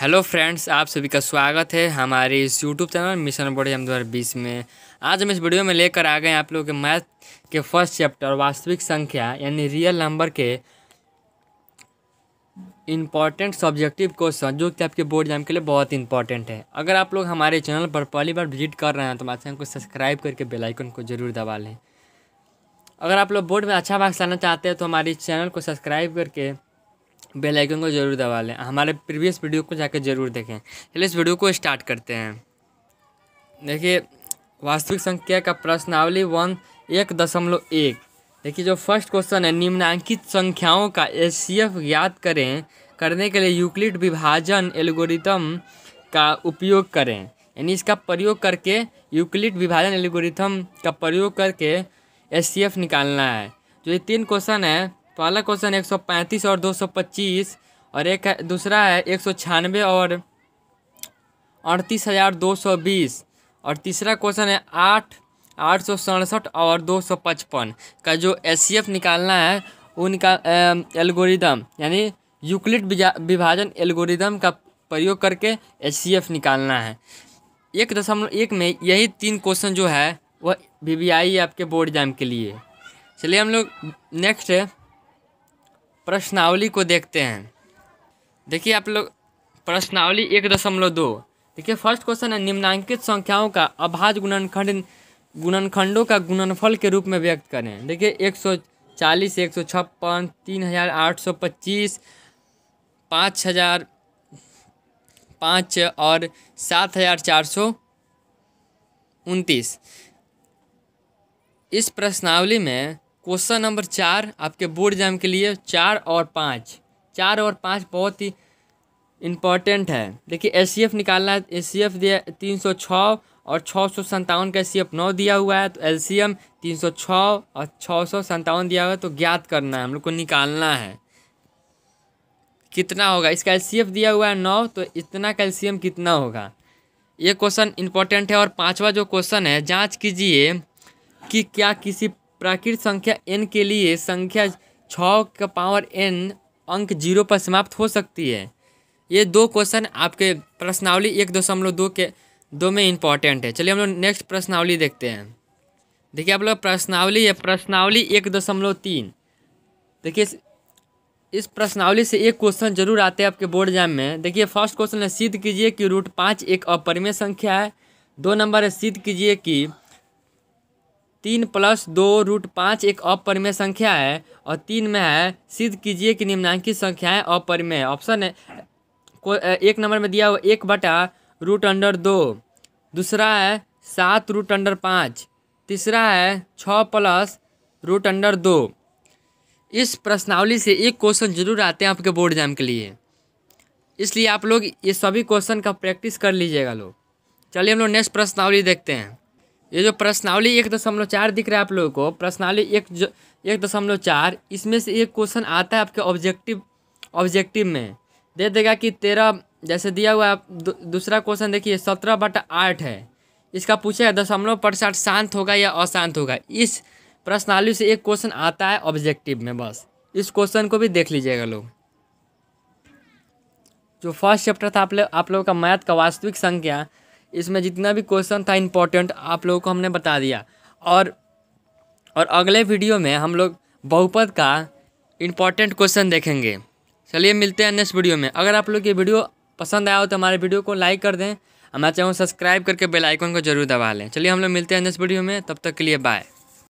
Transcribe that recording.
hello friends आप सभी का स्वागत है हमारे इस यूट्यूब चैनल मिशन बोर्ड हम दो बीस में आज हम इस वीडियो में लेकर आ गए आप लोगों के मैथ के फर्स्ट चैप्टर वास्तविक संख्या यानी रियल नंबर के इम्पॉर्टेंट सब्जेक्टिव क्वेश्चन जो कि आपके बोर्ड एग्जाम के लिए बहुत इंपॉर्टेंट है अगर आप लोग हमारे चैनल पर पहली बार विजिट कर रहे हैं तो हमारे चैनल को सब्सक्राइब करके बेलाइकन को जरूर दबा लें अगर आप लोग बोर्ड में अच्छा मार्क्स लाना चाहते हैं तो हमारे चैनल को सब्सक्राइब करके बेल आइकन को जरूर दबा लें हमारे प्रीवियस वीडियो को जाकर जरूर देखें चलिए इस वीडियो को स्टार्ट करते हैं देखिए वास्तविक संख्या का प्रश्नावली वन एक दशमलव एक देखिए जो फर्स्ट क्वेश्चन है निम्नांकित संख्याओं का एफ ज्ञात करें करने के लिए यूक्लिड विभाजन एल्गोरिथम का उपयोग करें यानी इसका प्रयोग करके यूक्लिड विभाजन एल्गोरिथम का प्रयोग करके एफ़ निकालना है जो ये तीन क्वेश्चन है क्वेश्चन एक क्वेश्चन पैंतीस और पच्चीस और एक है दूसरा है एक सौ छियानवे और अड़तीस हज़ार दो सौ बीस और तीसरा क्वेश्चन है आठ आठ सौ सड़सठ और दो सौ पचपन का जो एस निकालना है वो निकाल एल्गोरिदम यानी यूक्लिड विभाजन एल्गोरिदम का प्रयोग करके एफ निकालना है एक दशमलव एक में यही तीन क्वेश्चन जो है वह वी आई आपके बोर्ड एग्जाम के लिए चलिए हम लोग नेक्स्ट है प्रश्नावली को देखते हैं देखिए आप लोग प्रश्नावली एक दशमलव दो देखिए फर्स्ट क्वेश्चन है निम्नांकित संख्याओं का अभाज गुणनखंड गुणनखंडों का गुणनफल के रूप में व्यक्त करें देखिए एक सौ चालीस एक सौ छप्पन तीन हज़ार आठ सौ पच्चीस पाँच हज़ार पाँच और सात हज़ार चार सौ उनतीस इस प्रश्नावली में क्वेश्चन नंबर चार आपके बोर्ड एग्जाम के लिए चार और पाँच चार और पाँच बहुत ही इम्पॉर्टेंट है देखिए एस सी एफ निकालना है एस सी एफ दिया तीन सौ छः और छः सौ संतावन का एस सी एफ नौ दिया हुआ है तो एल सी एम तीन सौ छः और छः सौ संतावन दिया हुआ है तो ज्ञात करना है हम लोग को निकालना है कितना होगा इसका एल सी एफ दिया हुआ है नौ तो इतना का एल सी एम कितना होगा ये क्वेश्चन इम्पोर्टेंट है और पांचवा जो क्वेश्चन है जांच कीजिए कि क्या किसी प्राकृत संख्या एन के लिए संख्या छः का पावर एन अंक जीरो पर समाप्त हो सकती है ये दो क्वेश्चन आपके प्रश्नावली एक दशमलव दो के दो में इम्पॉर्टेंट है चलिए हम लोग नेक्स्ट प्रश्नावली देखते हैं देखिए आप लोग प्रश्नावली है प्रश्नावली एक दशमलव तीन देखिए इस प्रश्नावली से एक क्वेश्चन जरूर आते हैं आपके बोर्ड एग्जाम में देखिए फर्स्ट क्वेश्चन है सिद्ध कीजिए कि रूट पाँच एक अपरिमय संख्या है दो नंबर है सिद्ध कीजिए कि की तीन प्लस दो रूट पाँच एक अपरिमेय संख्या है और तीन में है सिद्ध कीजिए कि निम्नांकित संख्याएं अपरिमेय ऑप्शन है को एक नंबर में दिया हुआ एक बटा रूट अंडर दो दूसरा है सात रूट अंडर पाँच तीसरा है छः प्लस रूट अंडर दो इस प्रश्नावली से एक क्वेश्चन जरूर आते हैं आपके बोर्ड एग्जाम के लिए इसलिए आप लोग ये सभी क्वेश्चन का प्रैक्टिस कर लीजिएगा लोग चलिए हम लोग नेक्स्ट प्रश्नावली देखते हैं ये जो प्रश्नावली एक दशमलव चार दिख रहा है आप लोगों को प्रश्नावली एक जो एक दशमलव चार इसमें से एक क्वेश्चन आता है आपके ऑब्जेक्टिव ऑब्जेक्टिव में दे देगा कि तेरह जैसे दिया हुआ आप दू, दूसरा क्वेश्चन देखिए सत्रह बटा आठ है इसका पूछा है दशमलव प्रतिशत शांत होगा या अशांत होगा इस प्रश्नावली से एक क्वेश्चन आता है ऑब्जेक्टिव में बस इस क्वेश्चन को भी देख लीजिएगा लोग जो फर्स्ट चैप्टर था आप लोग आप लोगों का मैथ का वास्तविक संख्या इसमें जितना भी क्वेश्चन था इम्पोर्टेंट आप लोगों को हमने बता दिया और और अगले वीडियो में हम लोग बहुपद का इम्पॉर्टेंट क्वेश्चन देखेंगे चलिए मिलते हैं नेक्स्ट वीडियो में अगर आप लोग ये वीडियो पसंद आया हो तो हमारे वीडियो को लाइक कर दें हमारे चैनल सब्सक्राइब करके बेल आइकन को जरूर दबा लें चलिए हम लोग मिलते हैं नेक्स्ट वीडियो में तब तक के लिए बाय